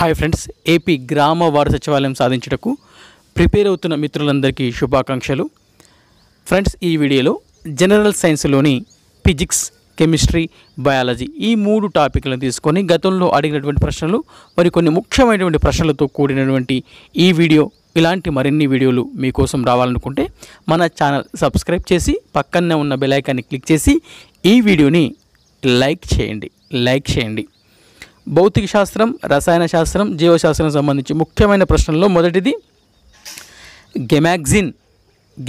hi friends AP గ్రామ వారి సచివాలయం సాధించుటకు ప్రిపేర్ అవుతున్న మిత్రులందరికీ శుభాకాంక్షలు ఫ్రెండ్స్ ఈ వీడియోలో జనరల్ సైన్స్లోని ఫిజిక్స్ కెమిస్ట్రీ బయాలజీ ఈ మూడు టాపిక్లను తీసుకొని గతంలో అడిగినటువంటి ప్రశ్నలు మరి కొన్ని ముఖ్యమైనటువంటి ప్రశ్నలతో కూడినటువంటి ఈ వీడియో ఇలాంటి మరిన్ని వీడియోలు మీకోసం రావాలనుకుంటే మన ఛానల్ సబ్స్క్రైబ్ చేసి పక్కనే ఉన్న బెలైకాన్ని క్లిక్ చేసి ఈ వీడియోని లైక్ చేయండి లైక్ చేయండి భౌతిక శాస్త్రం రసాయన శాస్త్రం జీవశాస్త్రం సంబంధించి ముఖ్యమైన ప్రశ్నల్లో మొదటిది గెమాగ్జిన్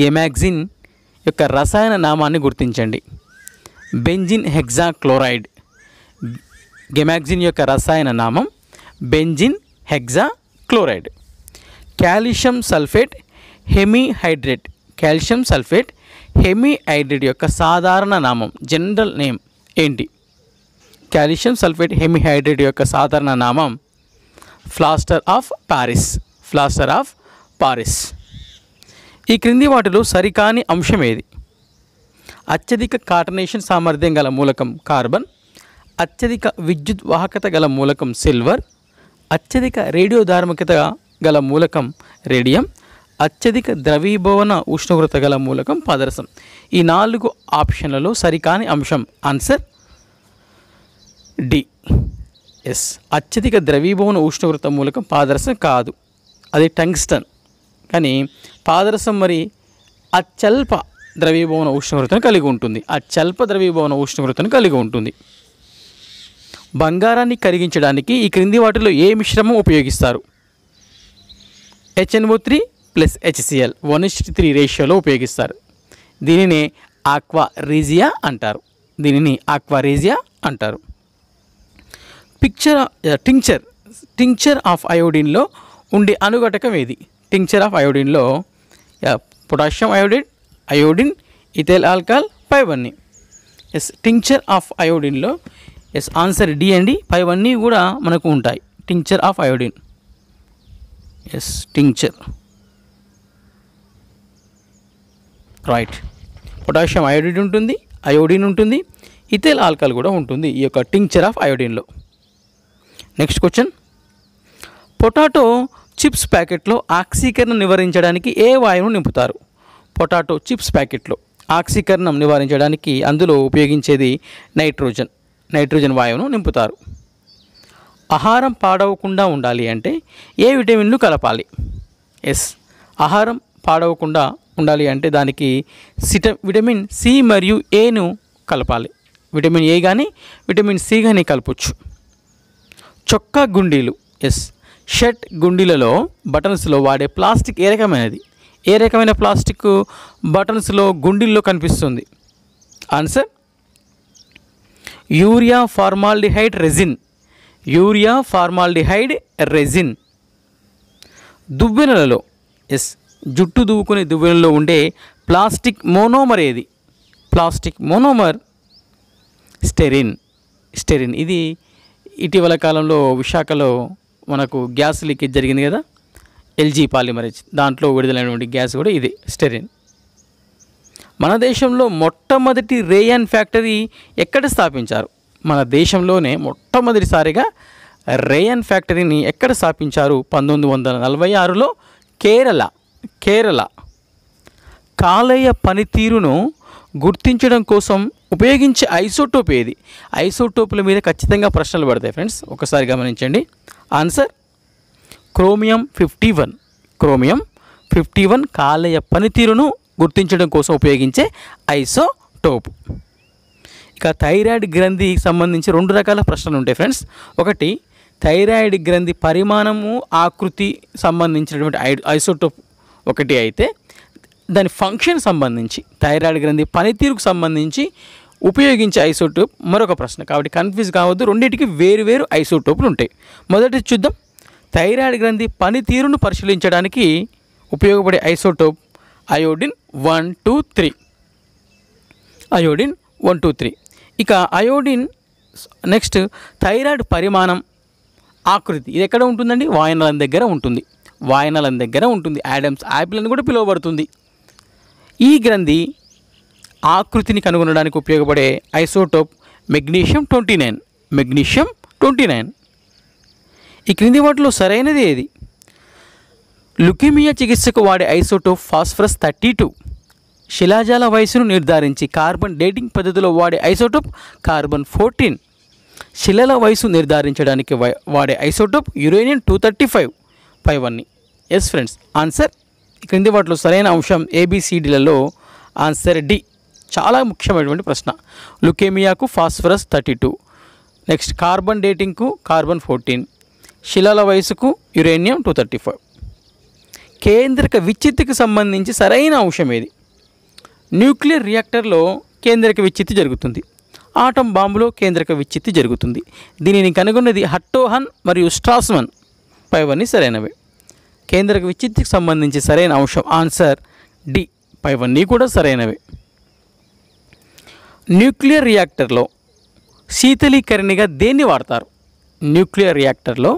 గెమాగ్జిన్ యొక్క రసాయన నామాన్ని గుర్తించండి బెంజిన్ హెగ్జాక్లోరైడ్ గెమాగ్జిన్ యొక్క రసాయన నామం benzene hexa chloride calcium sulphate hemihydrate calcium sulphate hemihydrate యొక్క సాధారణ నామం జనరల్ నేమ్ ఏంటి కాల్షియం సల్ఫేట్ హెమిహైడ్రేట్ యొక్క సాధారణ నామం plaster of Paris plaster of Paris ఈ క్రింది వాటిలో సరికాని అంశం ఏది అత్యధిక కార్టనేషన్ సామర్థ్యం గల మూలకం కార్బన్ అత్యధిక విద్యుత్ వాహకత గల మూలకం సిల్వర్ అత్యధిక రేడియో ధార్మికత గల మూలకం రేడియం అత్యధిక ద్రవీభవన ఉష్ణోగ్రత గల మూలకం పదరసం ఈ నాలుగు ఆప్షన్లలో సరికాని అంశం ఆన్సర్ డి ఎస్ అత్యధిక ద్రవీభవన ఉష్ణోగ్రత మూలకం పాదరసం కాదు అది టంగ్స్టన్ కానీ పాదరసం మరి అత్యల్ప ద్రవీభవన ఉష్ణోగ్రతను కలిగి ఉంటుంది అత్యల్ప ద్రవీభవన ఉష్ణోగ్రతను కలిగి ఉంటుంది బంగారాన్ని కరిగించడానికి ఈ క్రింది వాటిలో ఏ మిశ్రమం ఉపయోగిస్తారు HNO three plus HCl one is three రేషియోలో ఉపయోగిస్తారు దీనిని ఆక్వా రీజియా అంటారు దీనిని ఆక్వా రీజియా అంటారు పిక్చర్ టింక్చర్ టింక్చర్ ఆఫ్ అయోడిన్లో ఉండే అనుఘటకం ఏది టింక్చర్ ఆఫ్ అయోడిన్లో potassium iodine iodine ethyl alcohol పైవన్నీ ఎస్ టింక్చర్ ఆఫ్ అయోడిన్లో ఎస్ ఆన్సర్ డి అండి పైవన్నీ కూడా మనకు ఉంటాయి tincture of iodine yes tincture right potassium iodine ఉంటుంది అయోడిన్ ఉంటుంది ఇథైల్ ఆల్కహాల్ కూడా ఉంటుంది ఈ యొక్క tincture of అయోడిన్లో next question potato chips ప్యాకెట్లో ఆక్సీకరణ నివారించడానికి ఏ వాయువును నింపుతారు పొటాటో చిప్స్ ప్యాకెట్లో ఆక్సీకరణం నివారించడానికి అందులో ఉపయోగించేది నైట్రోజన్ నైట్రోజన్ వాయువును నింపుతారు ఆహారం పాడవకుండా ఉండాలి అంటే ఏ విటమిన్లు కలపాలి ఎస్ ఆహారం పాడవకుండా ఉండాలి అంటే దానికి సిట విటమిన్ సి మరియు ఏను కలపాలి విటమిన్ ఏ కానీ విటమిన్ సి కానీ కలపచ్చు చొక్కా గుండీలు ఎస్ షర్ట్ గుండీలలో బటన్స్లో వాడే ప్లాస్టిక్ ఏ రకమైనది ఏ రకమైన ప్లాస్టిక్ బటన్స్లో గుండీల్లో కనిపిస్తుంది answer urea formaldehyde resin urea formaldehyde resin దువ్వెనలలో ఎస్ జుట్టు దువ్వుకునే దువ్వెనలో ఉండే ప్లాస్టిక్ మోనోమర్ ఏది ప్లాస్టిక్ మోనోమర్ స్టెరిన్ స్టెరిన్ ఇది ఇటీవల కాలంలో విశాఖలో మనకు గ్యాస్ లీకేజ్ జరిగింది కదా ఎల్జీ పాలిమరేజ్ దాంట్లో విడుదలైనటువంటి గ్యాస్ కూడా ఇది స్టెరిన్ మన దేశంలో మొట్టమొదటి రేయన్ ఫ్యాక్టరీ ఎక్కడ స్థాపించారు మన దేశంలోనే మొట్టమొదటిసారిగా రేయన్ ఫ్యాక్టరీని ఎక్కడ స్థాపించారు పంతొమ్మిది వందల నలభై ఆరులో కేరళ కేరళ కాలేయ పనితీరును గుర్తించడం కోసం ఉపయోగించే ఐసోటోప్ ఏది ఐసోటోపుల మీద ఖచ్చితంగా ప్రశ్నలు పడతాయి ఫ్రెండ్స్ ఒకసారి గమనించండి answer chromium fifty one chromium fifty one కాలయ పనితీరును గుర్తించడం కోసం ఉపయోగించే ఐసోటోప్ ఇక థైరాయిడ్ గ్రంథికి సంబంధించి రెండు రకాల ప్రశ్నలు ఉంటాయి ఫ్రెండ్స్ ఒకటి థైరాయిడ్ గ్రంథి పరిమాణము ఆకృతి సంబంధించినటువంటి ఐ ఐసోటోప్ ఒకటి అయితే దాని ఫంక్షన్ సంబంధించి థైరాయిడ్ గ్రంథి పనితీరుకు సంబంధించి ఉపయోగించే ఐసోటోప్ మరొక ప్రశ్న కాబట్టి కన్ఫ్యూజ్ కావద్దు రెండింటికి వేరు వేరు ఐసోటోపులు ఉంటాయి మొదటి చూద్దాం థైరాయిడ్ గ్రంథి పనితీరును పరిశీలించడానికి ఉపయోగపడే isotope iodine one two three iodine one two three ఇక అయోడిన్ నెక్స్ట్ థైరాయిడ్ పరిమాణం ఆకృతి ఇది ఎక్కడ ఉంటుందండి వాయనలం దగ్గర ఉంటుంది వాయనలం దగ్గర ఉంటుంది యాడమ్స్ యాపిల్ అని కూడా పిలువబడుతుంది ఈ గ్రంథి ఆకృతిని కనుగొనడానికి ఉపయోగపడే isotope magnesium twenty nine magnesium twenty nine ఈ క్రింది వాటిలో సరైనది ఏది లుకిమియా చికిత్సకు వాడే ఐసోటోప్ ఫాస్ఫరస్ థర్టీ టూ శిలాజాల వయసును నిర్ధారించి కార్బన్ డేటింగ్ పద్ధతిలో వాడే ఐసోటోప్ కార్బన్ ఫోర్టీన్ శిలల వయసు నిర్ధారించడానికి వాడే isotope uranium two thirty five five అన్ని ఎస్ ఫ్రెండ్స్ ఆన్సర్ క్రింది వాటిలో సరైన అంశం ఏబిసిడిలలో ఆన్సర్ డి చాలా ముఖ్యమైనటువంటి ప్రశ్న లుకేమియాకు phosphorus thirty two next carbon డేటింగ్కు కార్బన్ ఫోర్టీన్ శిలాల వయసుకు యురేనియం టూ థర్టీ ఫైవ్ కేంద్రక విచ్ఛిత్తికి సంబంధించి సరైన అంశం ఏది న్యూక్లియర్ రియాక్టర్లో కేంద్రక విచ్ఛిత్తి జరుగుతుంది ఆటం బాంబులో కేంద్రక విచ్ఛిత్తి జరుగుతుంది దీనిని కనుగొన్నది హట్టోహన్ మరియు స్ట్రాస్మన్ పైవన్నీ సరైనవి కేంద్రక విచిత్తికి సంబంధించి సరైన అంశం ఆన్సర్ డి పైవన్నీ కూడా సరైనవి న్యూక్లియర్ రియాక్టర్లో శీతలీకరణిగా దేన్ని వాడతారు న్యూక్లియర్ రియాక్టర్లో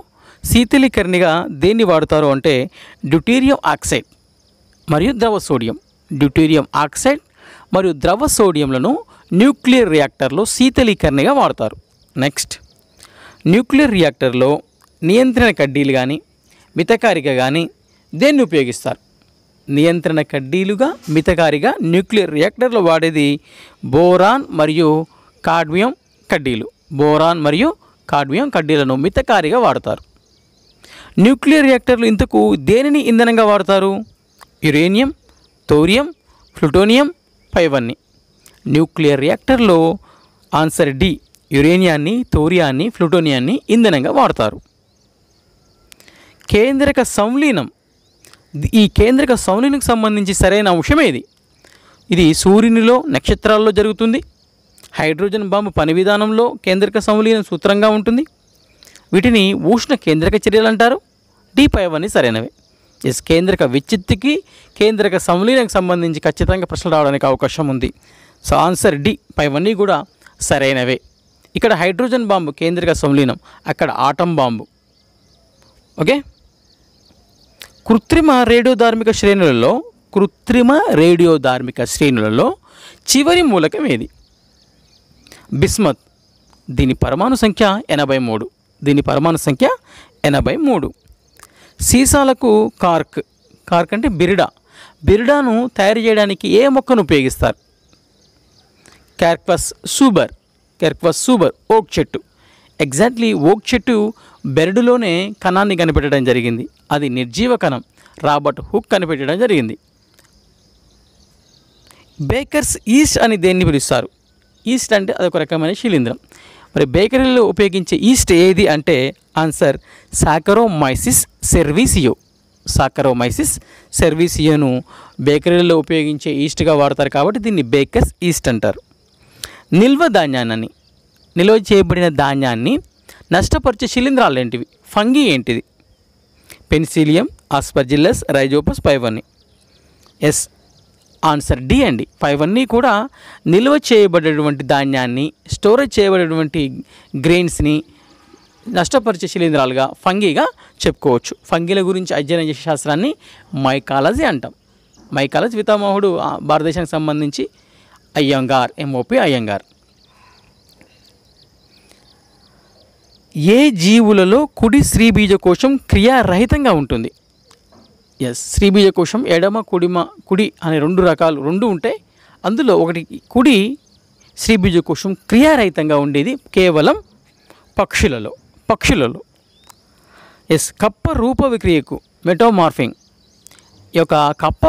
శీతలీకరణిగా దేన్ని వాడతారు అంటే డ్యూటీరియం ఆక్సైడ్ మరియు ద్రవ సోడియం డ్యూటీరియం ఆక్సైడ్ మరియు ద్రవ సోడియంలను న్యూక్లియర్ రియాక్టర్లో శీతలీకరణిగా వాడతారు నెక్స్ట్ న్యూక్లియర్ రియాక్టర్లో నియంత్రణ కడ్డీలు కానీ మితకారిక కానీ దేన్ని ఉపయోగిస్తారు నియంత్రణ కడ్డీలుగా మితకారిగా న్యూక్లియర్ రియాక్టర్లు వాడేది బోరాన్ మరియు కాడ్మియం కడ్డీలు బోరాన్ మరియు కాడ్మియం కడ్డీలను మితకారిగా వాడతారు న్యూక్లియర్ రియాక్టర్లు ఇంతకు దేనిని ఇంధనంగా వాడతారు యురేనియం థోరియం ప్లూటోనియం పైవన్నీ న్యూక్లియర్ రియాక్టర్లో ఆన్సర్ డి యురేనియాన్ని థోరియాన్ని ప్లూటోనియాన్ని ఇంధనంగా వాడతారు కేంద్రక సంలీనం ఈ కేంద్రక సంలీనకు సంబంధించి సరైన అంశమే ఇది ఇది సూర్యునిలో నక్షత్రాల్లో జరుగుతుంది హైడ్రోజన్ బాంబు పని విధానంలో కేంద్రక సంలీనం సూత్రంగా ఉంటుంది వీటిని ఉష్ణ కేంద్రక చర్యలు అంటారు డీ ఫైవ్ అని సరైనవి ఎస్ కేంద్రక విచ్చిత్తికి కేంద్రక సంలీనకు సంబంధించి ఖచ్చితంగా ప్రశ్నలు రావడానికి అవకాశం ఉంది సో ఆన్సర్ డి పైవన్నీ కూడా సరైనవే ఇక్కడ హైడ్రోజన్ బాంబు కేంద్రక సంలీనం అక్కడ ఆటం బాంబు ఓకే కృత్రిమ రేడియో ధార్మిక శ్రేణులలో కృత్రిమ రేడియో ధార్మిక శ్రేణులలో చివరి మూలకం ఏది బిస్మత్ దీని పరమాణు సంఖ్య ఎనభై మూడు దీని పరమాణు సంఖ్య ఎనభై మూడు సీసాలకు కార్క్ కార్క్ అంటే బిరిడా బిరిడాను తయారు చేయడానికి ఏ మొక్కను ఉపయోగిస్తారు క్యార్క్వస్ సూబర్ క్యార్క్వస్ సూబర్ ఓక్ చెట్టు ఎగ్జాక్ట్లీ ఓక్ చెట్టు బెరడులోనే కణాన్ని కనిపెట్టడం జరిగింది అది నిర్జీవ కణం రాబర్ట్ హుక్ కనిపెట్టడం జరిగింది బేకర్స్ ఈస్ట్ అని దేన్ని పిలుస్తారు ఈస్ట్ అంటే అదొక రకమైన శిలీంద్రం మరి బేకరీలో ఉపయోగించే ఈస్ట్ ఏది అంటే ఆన్సర్ సాకరోమైసిస్ సెర్వీసియో సాకరోమైసిస్ సెర్వీసియోను బేకరీలో ఉపయోగించే ఈస్ట్గా వాడతారు కాబట్టి దీన్ని బేకర్స్ ఈస్ట్ అంటారు నిల్వ ధాన్యాన్ని నిల్వ చేయబడిన ధాన్యాన్ని నష్టపరిచే శిలీంధ్రాలు ఏంటివి ఫంగి ఏంటిది పెన్సిలియం ఆస్పర్జిల్లస్ రైజోపస్ ఫైవన్ని ఎస్ ఆన్సర్ డి అండి ఫైవన్నీ కూడా నిల్వ చేయబడేటువంటి ధాన్యాన్ని స్టోరేజ్ చేయబడేటువంటి గ్రెయిన్స్ని నష్టపరిచే శిలీంధ్రాలుగా ఫంగీగా చెప్పుకోవచ్చు ఫంగీల గురించి అధ్యయనం చేసే శాస్త్రాన్ని మైకాలజీ అంటాం మైకాలజీ పితామహుడు భారతదేశానికి సంబంధించి అయ్యంగార్ ఎంఓపి అయ్యంగార్ ఏ జీవులలో కుడి శ్రీబీజకోశం క్రియారహితంగా ఉంటుంది ఎస్ శ్రీబీజకోశం ఎడమ కుడిమ కుడి అనే రెండు రకాలు రెండు ఉంటాయి అందులో ఒకటి కుడి శ్రీబీజకోశం క్రియారహితంగా ఉండేది కేవలం పక్షులలో పక్షులలో ఎస్ కప్ప రూప విక్రియకు మెటోమార్ఫింగ్ ఈ యొక్క కప్ప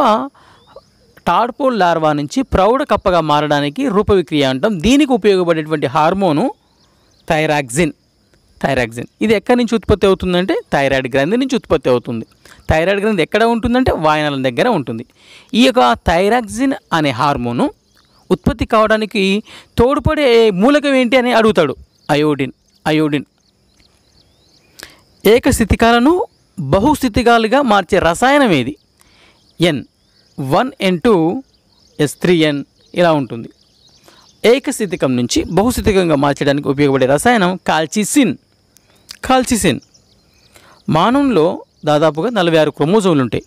టాడ్పోల్ లార్వా నుంచి ప్రౌఢ కప్పగా మారడానికి రూపవిక్రియ అంటాం దీనికి ఉపయోగపడేటువంటి హార్మోను థైరాక్జిన్ థైరాక్సిన్ ఇది ఎక్కడి నుంచి ఉత్పత్తి అవుతుందంటే థైరాయిడ్ గ్రంథి నుంచి ఉత్పత్తి అవుతుంది థైరాయిడ్ గ్రంథి ఎక్కడ ఉంటుందంటే వాయనాల దగ్గర ఉంటుంది ఈ యొక్క థైరాక్సిన్ అనే హార్మోను ఉత్పత్తి కావడానికి తోడ్పడే మూలకం ఏంటి అని అడుగుతాడు అయోడిన్ అయోడిన్ ఏకస్థితికాలను బహుస్థితికాలుగా మార్చే రసాయనం ఏది N one N two S three N ఇలా ఉంటుంది ఏకస్థితికం నుంచి బహుస్థితికంగా మార్చడానికి ఉపయోగపడే రసాయనం కాల్చిసిన్ కాల్సిసిన్ మానవుల్లో దాదాపుగా నలభై ఆరు క్రోమోజోములు ఉంటాయి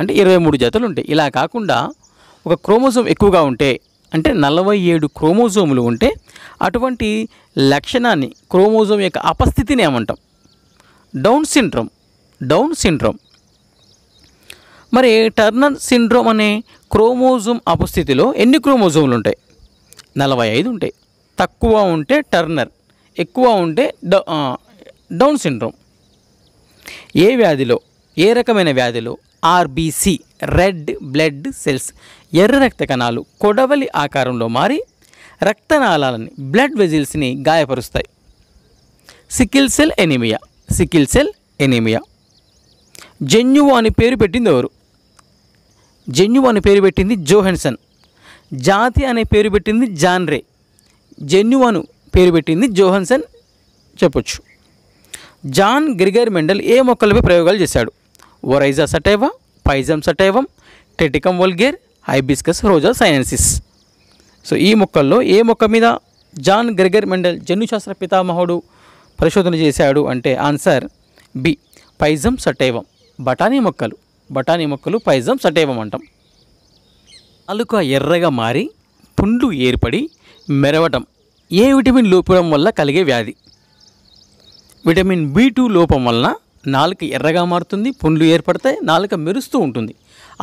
అంటే ఇరవై మూడు జతలు ఉంటాయి ఇలా కాకుండా ఒక క్రోమోజోమ్ ఎక్కువగా ఉంటే అంటే నలభై ఏడు క్రోమోజోములు ఉంటే అటువంటి లక్షణాన్ని క్రోమోజోమ్ యొక్క అపస్థితిని ఏమంటాం డౌన్ సిండ్రోమ్ డౌన్ సిండ్రోమ్ మరి టర్నర్ సిండ్రోమ్ అనే క్రోమోజోమ్ అపస్థితిలో ఎన్ని క్రోమోజోములు ఉంటాయి నలభై ఐదు ఉంటాయి తక్కువ ఉంటే టర్నర్ ఎక్కువ ఉంటే డౌన్ సిండ్రోమ్ ఏ వ్యాధిలో ఏ రకమైన వ్యాధిలో ఆర్బీసీ రెడ్ బ్లడ్ సెల్స్ ఎర్ర రక్త కణాలు కొడవలి ఆకారంలో మారి రక్తనాళాలని బ్లడ్ వెజిల్స్ని గాయపరుస్తాయి sickle cell anaemia sickle cell anaemia జెన్యువు అని పేరు పెట్టింది ఎవరు జెన్యువు అని పేరు పెట్టింది జోహెన్సన్ జాతి అనే పేరు పెట్టింది జాన్రే జెన్యువాను పేరు పెట్టింది జోహన్సన్ చెప్పొచ్చు జాన్ గ్రిగర్ మెండల్ ఏ మొక్కలపై ప్రయోగాలు చేశాడు Oryza sativa Pisum sativum Triticum vulgare Hibiscus rosa sinensis so ఈ మొక్కల్లో ఏ మొక్క మీద జాన్ గ్రిగర్ మెండల్ జన్యుశాస్త్ర పితామహుడు పరిశోధన చేశాడు అంటే ఆన్సర్ బి పైజం సటైవం బఠానీ మొక్కలు బఠానీ మొక్కలు పైజం సటైవం అంటాం అలుక ఎర్రగా మారి పుండ్లు ఏర్పడి మెరవటం ఏ విటమిన్ లోపడం వల్ల కలిగే వ్యాధి విటమిన్ బి టూ లోపం వలన నాలుక ఎర్రగా మారుతుంది పుండ్లు ఏర్పడతాయి నాలుక మెరుస్తూ ఉంటుంది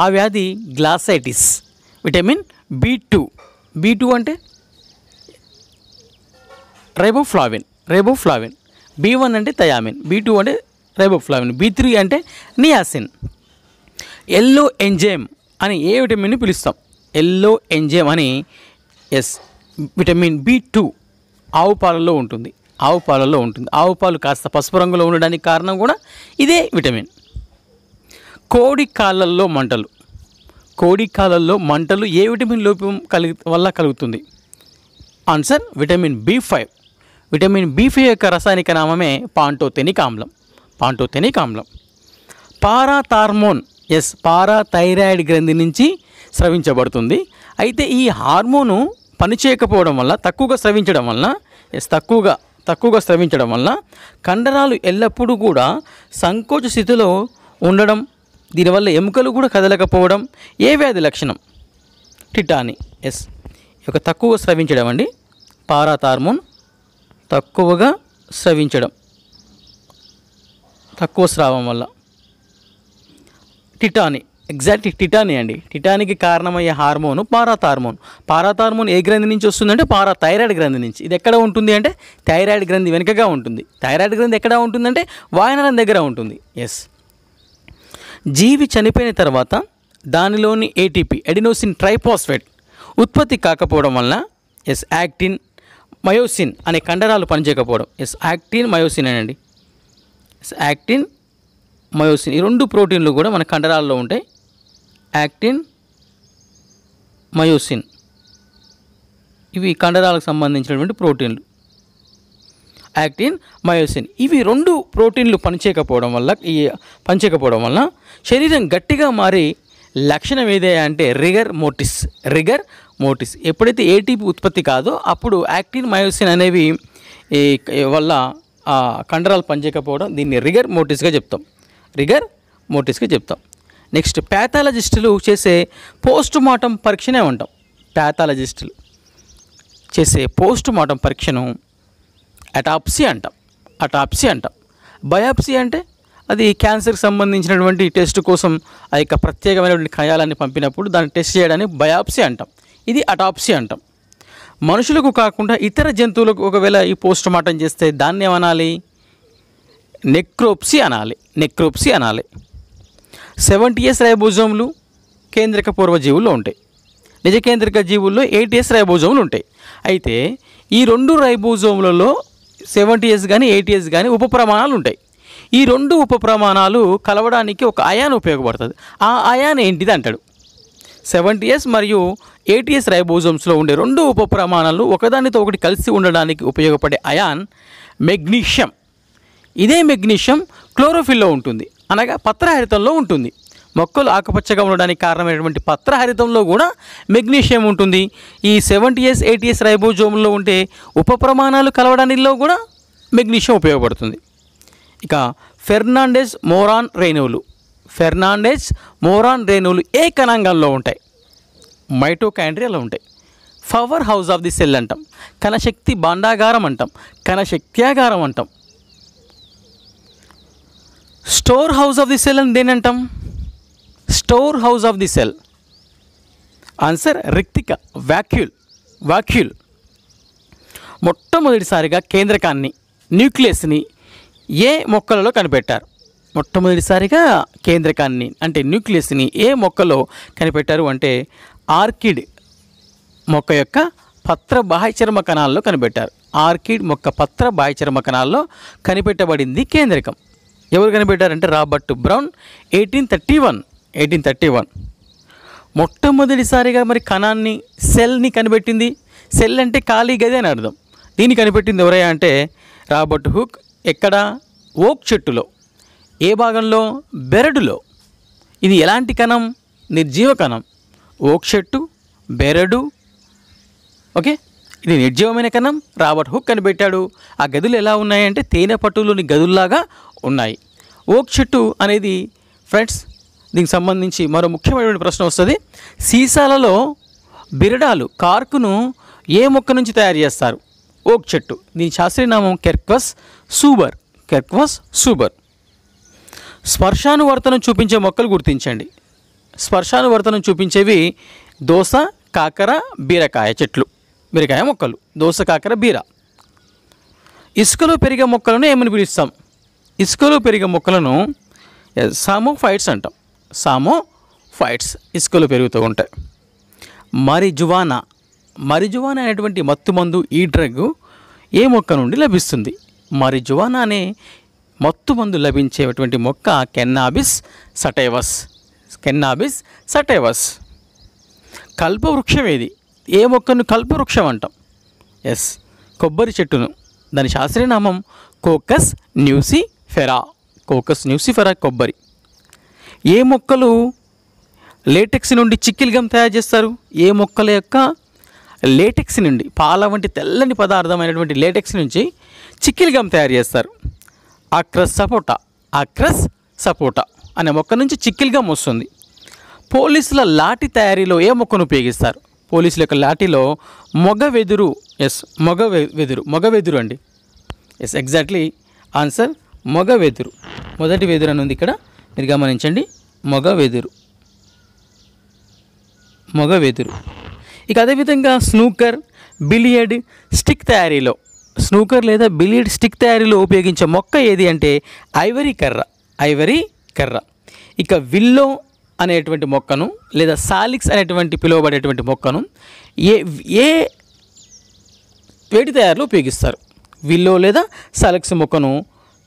ఆ వ్యాధి glossitis vitamin B two B two అంటే రైబోఫ్లావిన్ రైబోఫ్లావిన్ బి వన్ అంటే థయామిన్ బి టూ అంటే రైబోఫ్లావిన్ బి త్రీ అంటే నియాసిన్ ఎల్లో ఎంజైమ్ అని ఏ విటమిన్ని పిలుస్తాం ఎల్లో ఎంజైమ్ అని ఎస్ విటమిన్ బి టూ ఆవు పాలలో ఉంటుంది ఆవు పాలలో ఉంటుంది ఆవు పాలు కాస్త పసుపు రంగులో ఉండడానికి కారణం కూడా ఇదే విటమిన్ కోడి కాళ్ళల్లో మంటలు కోడి కాళ్ళల్లో మంటలు ఏ విటమిన్ లోపం కలిగి వల్ల కలుగుతుంది answer vitamin B five vitamin B five యొక్క రసాయనిక నామమే పాంటోతెనిక్ ఆమ్లం పాంటోతెనిక్ ఆమ్లం పారాథార్మోన్ ఎస్ పారా థైరాయిడ్ గ్రంథి నుంచి స్రవించబడుతుంది అయితే ఈ హార్మోను పనిచేయకపోవడం వల్ల తక్కువగా స్రవించడం వలన ఎస్ తక్కువగా తక్కువగా స్రవించడం వల్ల కండరాలు ఎల్లప్పుడూ కూడా సంకోచ స్థితిలో ఉండడం దీనివల్ల ఎముకలు కూడా కదలకపోవడం ఏ వ్యాధి లక్షణం టిటాని ఎస్ యొక్క తక్కువ స్రవించడం అండి పారాథార్మోన్ తక్కువగా స్రవించడం తక్కువ స్రావం వల్ల టిటాని ఎగ్జాక్ట్ టిటానీ అండి టిటానికి కారణమయ్యే hormone parathormone parathormone ఏ గ్రంథి నుంచి వస్తుందంటే పారా థైరాయిడ్ గ్రంథి నుంచి ఇది ఎక్కడ ఉంటుంది అంటే థైరాయిడ్ గ్రంథి వెనుకగా ఉంటుంది థైరాయిడ్ గ్రంథి ఎక్కడ ఉంటుందంటే వాయనరం దగ్గర ఉంటుంది ఎస్ జీవి చనిపోయిన తర్వాత దానిలోని ఏటీపీ ఎడినోసిన్ ట్రైపాస్ఫేట్ ఉత్పత్తి కాకపోవడం వలన ఎస్ యాక్టిన్ మయోసిన్ అనే కండరాలు పనిచేయకపోవడం ఎస్ యాక్టిన్ మయోసిన్ అనండి ఎస్ యాక్టిన్ మయోసిన్ ఈ రెండు ప్రోటీన్లు కూడా మన కండరాల్లో ఉంటాయి యాక్టిన్ మయోసిన్ ఇవి కండరాలకు సంబంధించినటువంటి ప్రోటీన్లు యాక్టిన్ మయోసిన్ ఇవి రెండు ప్రోటీన్లు పనిచేయకపోవడం వల్ల ఈ పనిచేయకపోవడం వల్ల శరీరం గట్టిగా మారి లక్షణం ఏదే అంటే రిగర్ మోటిస్ రిగర్ మోటిస్ ఎప్పుడైతే ఏటీపీ ఉత్పత్తి కాదో అప్పుడు యాక్టిన్ మయోసిన్ అనేవి వల్ల కండరాలు పనిచేయకపోవడం దీన్ని రిగర్ మోటిస్గా చెప్తాం రిగర్ మోటిస్గా చెప్తాం నెక్స్ట్ ప్యాథాలజిస్టులు చేసే పోస్ట్ మార్టం పరీక్షనే ఉంటాం ప్యాథాలజిస్టులు చేసే పోస్ట్ మార్టం పరీక్షను అటాప్సీ అంటాం అటాప్సీ అంటాం బయాప్సీ అంటే అది క్యాన్సర్కి సంబంధించినటువంటి టెస్ట్ కోసం ఆ యొక్క ప్రత్యేకమైనటువంటి కణాలని పంపినప్పుడు దాన్ని టెస్ట్ చేయడాన్ని బయాప్సీ అంటాం ఇది అటాప్సీ అంటాం మనుషులకు కాకుండా ఇతర జంతువులకు ఒకవేళ ఈ పోస్ట్ మార్టం చేస్తే దాన్ని ఏమనాలి నెక్రోప్సీ అనాలి నెక్రోప్సీ అనాలి సెవెంటీఎస్ రైబోజోములు కేంద్రక జీవుల్లో ఉంటాయి నిజ కేంద్రక జీవుల్లో ఎయిటీఎస్ రైబోజోమ్లు ఉంటాయి అయితే ఈ రెండు రైబోజోములలో సెవెంటీఎస్ కానీ ఎయిటీఎస్ కానీ ఉప ప్రమాణాలు ఉంటాయి ఈ రెండు ఉప ప్రమాణాలు కలవడానికి ఒక అయాన్ ఉపయోగపడుతుంది ఆ అయాన్ ఏంటిది అంటాడు సెవెంటీఎస్ మరియు ఏటీఎస్ రైబోజోమ్స్లో ఉండే రెండు ఉప ప్రమాణాలు ఒకదానితో ఒకటి కలిసి ఉండడానికి ఉపయోగపడే అయాన్ మెగ్నీషియం ఇదే మెగ్నీషియం క్లోరోఫిల్లో ఉంటుంది అనగా పత్రహరితంలో ఉంటుంది మొక్కలు ఆకుపచ్చగా ఉండడానికి కారణమైనటువంటి పత్రహరితంలో కూడా మెగ్నీషియం ఉంటుంది ఈ ఎయిటీ ఎయిటీఎస్ రైబోజోమ్లో ఉంటే ఉప ప్రమాణాలు కలవడానిలో కూడా మెగ్నీషియం ఉపయోగపడుతుంది ఇక ఫెర్నాండెస్ మోరాన్ రేణువులు ఫెర్నాండెస్ మోరాన్ రేణువులు ఏ కణాంగాల్లో ఉంటాయి మైటోకాండ్రియాలో ఉంటాయి powerhouse of the cell అంటాం కణశక్తి భాండాగారం అంటాం కణశక్త్యాగారం అంటాం storehouse of the cell అని దేని అంటాం storehouse of the cell answer రిక్తిక వ్యాక్యూల్ వ్యాక్యూల్ మొట్టమొదటిసారిగా కేంద్రకాన్ని న్యూక్లియస్ని ఏ మొక్కలలో కనిపెట్టారు మొట్టమొదటిసారిగా కేంద్రకాన్ని అంటే న్యూక్లియస్ని ఏ మొక్కలో కనిపెట్టారు అంటే ఆర్కిడ్ మొక్క యొక్క పత్ర బాహ్యచర్మ కణాల్లో కనిపెట్టారు ఆర్కిడ్ మొక్క పత్ర బాహ్యచర్మ కణాల్లో కనిపెట్టబడింది కేంద్రకం ఎవరు కనిపెట్టారంటే Robert Brown eighteen thirty one eighteen thirty one మొట్టమొదటిసారిగా మరి కణాన్ని సెల్ని కనిపెట్టింది సెల్ అంటే ఖాళీ గది అని అర్థం దీన్ని కనిపెట్టింది ఎవరయ్యా అంటే రాబర్ట్ హుక్ ఎక్కడ ఓక్ చెట్టులో ఏ భాగంలో బెరడులో ఇది ఎలాంటి కణం నిర్జీవ కణం ఓక్ చెట్టు బెరడు ఓకే ఇది నిర్జీవమైన కణం రాబర్ట్ హుక్ కనిపెట్టాడు ఆ గదులు ఎలా ఉన్నాయంటే తేనె పట్టులోని గదుల్లాగా ఉన్నాయి ఓక్ చెట్టు అనేది ఫ్రెండ్స్ దీనికి సంబంధించి మరో ముఖ్యమైనటువంటి ప్రశ్న వస్తుంది సీసాలలో బిరడాలు కార్కును ఏ మొక్క నుంచి తయారు చేస్తారు ఓక్ చెట్టు దీని శాస్త్రీయనామం కెర్క్వస్ సూబర్ కెర్క్వస్ సూబర్ స్పర్శానువర్తనం చూపించే మొక్కలు గుర్తించండి స్పర్శానువర్తనం చూపించేవి దోస కాకర బీరకాయ చెట్లు బీరకాయ మొక్కలు దోస కాకర బీర ఇసుకలో పెరిగే మొక్కలను ఏమని పిలుస్తాం ఇసుకలో పెరిగే మొక్కలను సామో ఫైట్స్ అంటాం సామో ఫైట్స్ ఇసుకలో పెరుగుతూ ఉంటాయి మరిజువానా మరిజువానా అనేటువంటి మత్తుమందు ఈ డ్రగ్ ఏ మొక్క నుండి లభిస్తుంది మరిజువానా అనే మత్తుమందు లభించేటువంటి మొక్క కెన్నాబిస్ సటైవస్ కెన్నాబిస్ సటైవస్ కల్పవృక్షం ఏది ఏ మొక్కను కల్పవృక్షం అంటాం ఎస్ కొబ్బరి చెట్టును దాని శాస్త్రీయనామం Cocos nucifera Cocos nucifera కొబ్బరి ఏ మొక్కలు లేటెక్స్ నుండి చిక్కిల్గం తయారు చేస్తారు ఏ మొక్కల యొక్క లేటెక్స్ నుండి పాల వంటి తెల్లని పదార్థమైనటువంటి లేటెక్స్ నుంచి చిక్కిల్గమ్ తయారు చేస్తారు అక్రస్ సపోటా అక్రస్ సపోటా అనే మొక్క నుంచి చిక్కిల్గమ్ వస్తుంది పోలీసుల లాఠీ తయారీలో ఏ మొక్కను ఉపయోగిస్తారు పోలీసుల యొక్క లాఠీలో మొగ వెదురు ఎస్ మొగ వెదురు మొగ వెదురు అండి ఎస్ ఎగ్జాక్ట్లీ ఆన్సర్ మొగ వెదురు మొదటి వెదురు అని ఉంది ఇక్కడ మీరు గమనించండి మొగ వెదురు మొగ వెదురు ఇక అదేవిధంగా స్నూకర్ బిలియర్డ్ స్టిక్ తయారీలో స్నూకర్ లేదా బిలియడ్ స్టిక్ తయారీలో ఉపయోగించే మొక్క ఏది అంటే ఐవరీ కర్ర ఐవరీ కర్ర ఇక విల్లో అనేటువంటి మొక్కను లేదా సాలిక్స్ అనేటువంటి పిలువబడేటువంటి మొక్కను ఏ ఏ వేడి తయారీలో ఉపయోగిస్తారు విల్లో లేదా సాలిక్స్ మొక్కను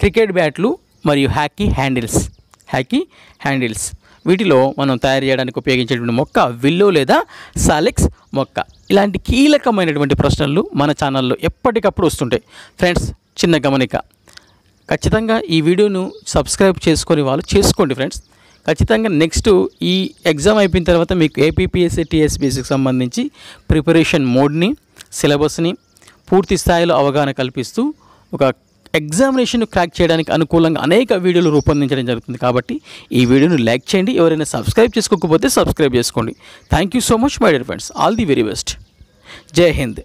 క్రికెట్ బ్యాట్లు మరియు హ్యాకీ హ్యాండిల్స్ హ్యాకీ హ్యాండిల్స్ వీటిలో మనం తయారు చేయడానికి ఉపయోగించేటువంటి మొక్క విల్లో లేదా సాలెక్స్ మొక్క ఇలాంటి కీలకమైనటువంటి ప్రశ్నలు మన ఛానల్లో ఎప్పటికప్పుడు వస్తుంటాయి ఫ్రెండ్స్ చిన్న గమనిక ఖచ్చితంగా ఈ వీడియోను సబ్స్క్రైబ్ చేసుకొని వాళ్ళు చేసుకోండి ఫ్రెండ్స్ ఖచ్చితంగా నెక్స్ట్ ఈ ఎగ్జామ్ అయిపోయిన తర్వాత మీకు ఏపీపీఎస్సీ టీఎస్పీఎస్సికి సంబంధించి ప్రిపరేషన్ మోడ్ని సిలబస్ని పూర్తి స్థాయిలో అవగాహన కల్పిస్తూ ఒక ఎగ్జామినేషన్ క్రాక్ చేయడానికి అనుకూలంగా అనేక వీడియోలు రూపొందించడం జరుగుతుంది కాబట్టి ఈ వీడియోను లైక్ చేయండి ఎవరైనా సబ్స్క్రైబ్ చేసుకోకపోతే సబ్స్క్రైబ్ చేసుకోండి thank you so much my dear friends all the very best Jai Hind